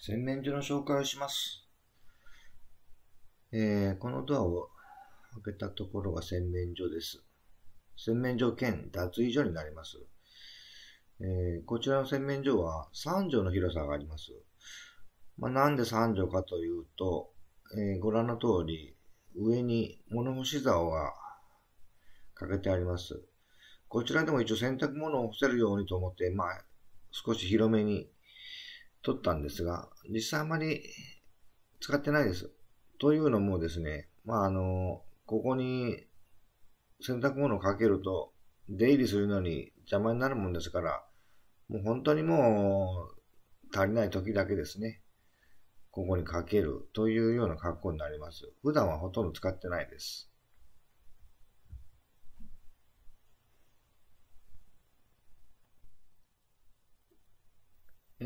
洗面所の紹介をします。えー、このドアを開けたところが洗面所です。洗面所兼脱衣所になります。えー、こちらの洗面所は3畳の広さがあります。まあ、なんで3畳かというと、えー、ご覧の通り、上に物干し竿がかけてあります。こちらでも一応洗濯物を干せるようにと思って、まあ、少し広めに撮ったんですが、実際あまり使ってないです。というのもですね、まあ、あの、ここに洗濯物をかけると、出入りするのに邪魔になるもんですから、もう本当にもう足りない時だけですね、ここにかけるというような格好になります。普段はほとんど使ってないです。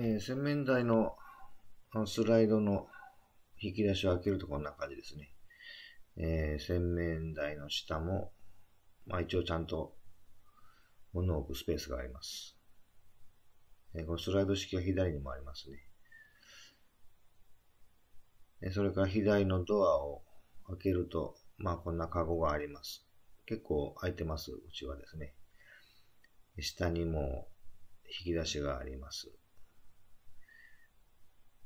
えー、洗面台のスライドの引き出しを開けるとこんな感じですね。えー、洗面台の下も、まあ、一応ちゃんと物を置くスペースがあります。えー、このスライド式は左にもありますね。えそれから左のドアを開けると、まあ、こんなカゴがあります。結構開いてます、うちはですね。下にも引き出しがあります。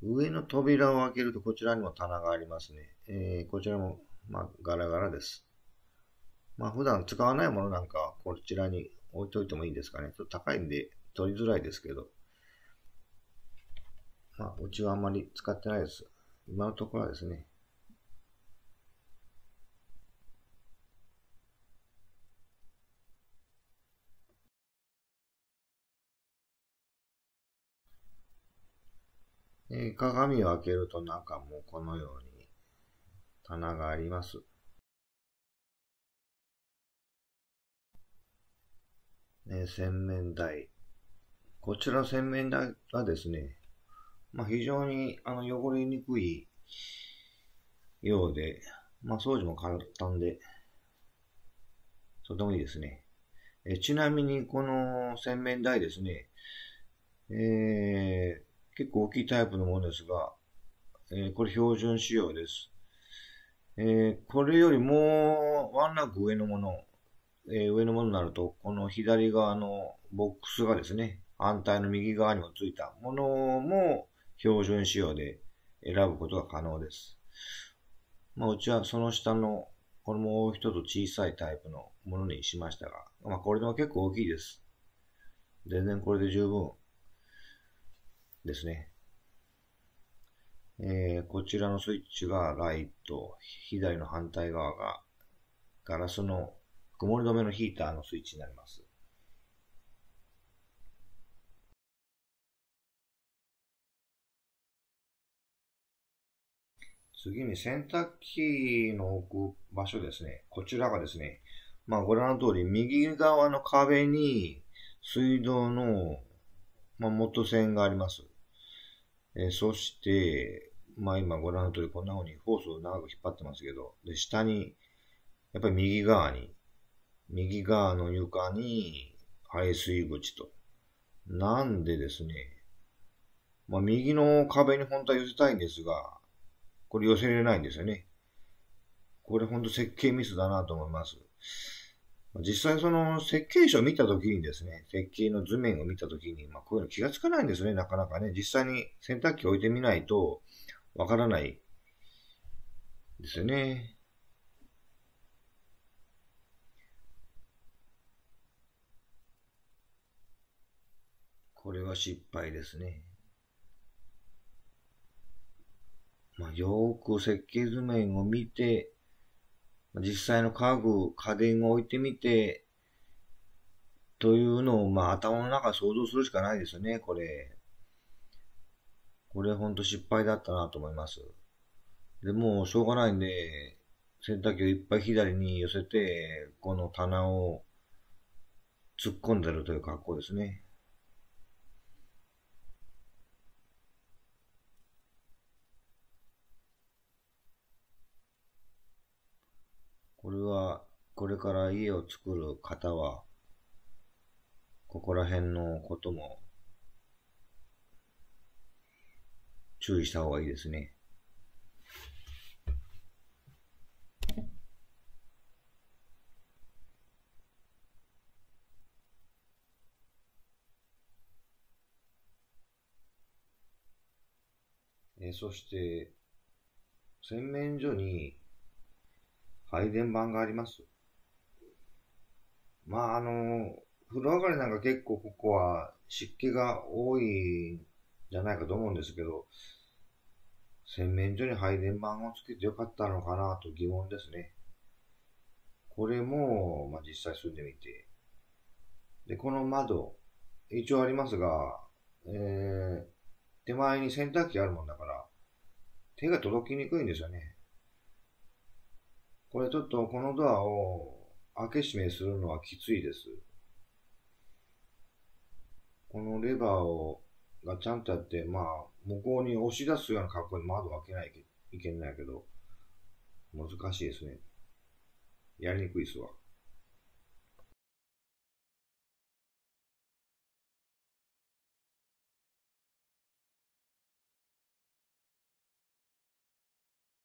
上の扉を開けるとこちらにも棚がありますね。えー、こちらも、まあ、ガラガラです。まあ、普段使わないものなんかはこちらに置いといてもいいですかね。ちょっと高いんで取りづらいですけど。まあ、うちはあんまり使ってないです。今のところはですね、えー、鏡を開けると中もこのように棚があります。ね、洗面台。こちら洗面台はですね、まあ、非常にあの汚れにくいようで、まあ、掃除も簡単で、とてもいいですね。えちなみに、この洗面台ですね、えー、結構大きいタイプのものですが、えー、これ標準仕様です。えー、これよりもワンランク上のもの、えー、上のものになると、この左側のボックスがですね、反対の右側にもついたものも標準仕様で選ぶことが可能です。まあ、うちはその下の、これも一つ小さいタイプのものにしましたが、まあ、これでも結構大きいです。全然これで十分ですね。えー、こちらのスイッチがライト、左の反対側がガラスの曇り止めのヒーターのスイッチになります。次に洗濯機の置く場所ですね。こちらがですね、まあご覧の通り右側の壁に水道の、まあ、元栓があります。えー、そして、まあ今ご覧の通りこんな風にホースを長く引っ張ってますけど、で、下に、やっぱり右側に、右側の床に排水口と。なんでですね、まあ右の壁に本当は寄せたいんですが、これ寄せれないんですよね。これほんと設計ミスだなと思います。実際その設計書を見たときにですね、設計の図面を見たときに、まあこういうの気がつかないんですね、なかなかね。実際に洗濯機置いてみないとわからないですね。これは失敗ですね。まあ、よーく設計図面を見て、実際の家具、家電を置いてみて、というのを、まあ、頭の中想像するしかないですよね、これ。これほんと失敗だったなと思います。で、もしょうがないんで、洗濯機をいっぱい左に寄せて、この棚を突っ込んでるという格好ですね。これから家を作る方は、ここら辺のことも注意した方がいいですね。えそして、洗面所に配電盤があります。まあ、あの、風呂上がりなんか結構ここは湿気が多いんじゃないかと思うんですけど、洗面所に配電盤をつけてよかったのかなと疑問ですね。これも、まあ、実際住んでみて。で、この窓、一応ありますが、えー、手前に洗濯機あるもんだから、手が届きにくいんですよね。これちょっとこのドアを開け閉めするのはきついです。このレバーを、がちゃんとやって、まあ、向こうに押し出すような格好で窓を開けないといけないけど、難しいですね。やりにくいですわ。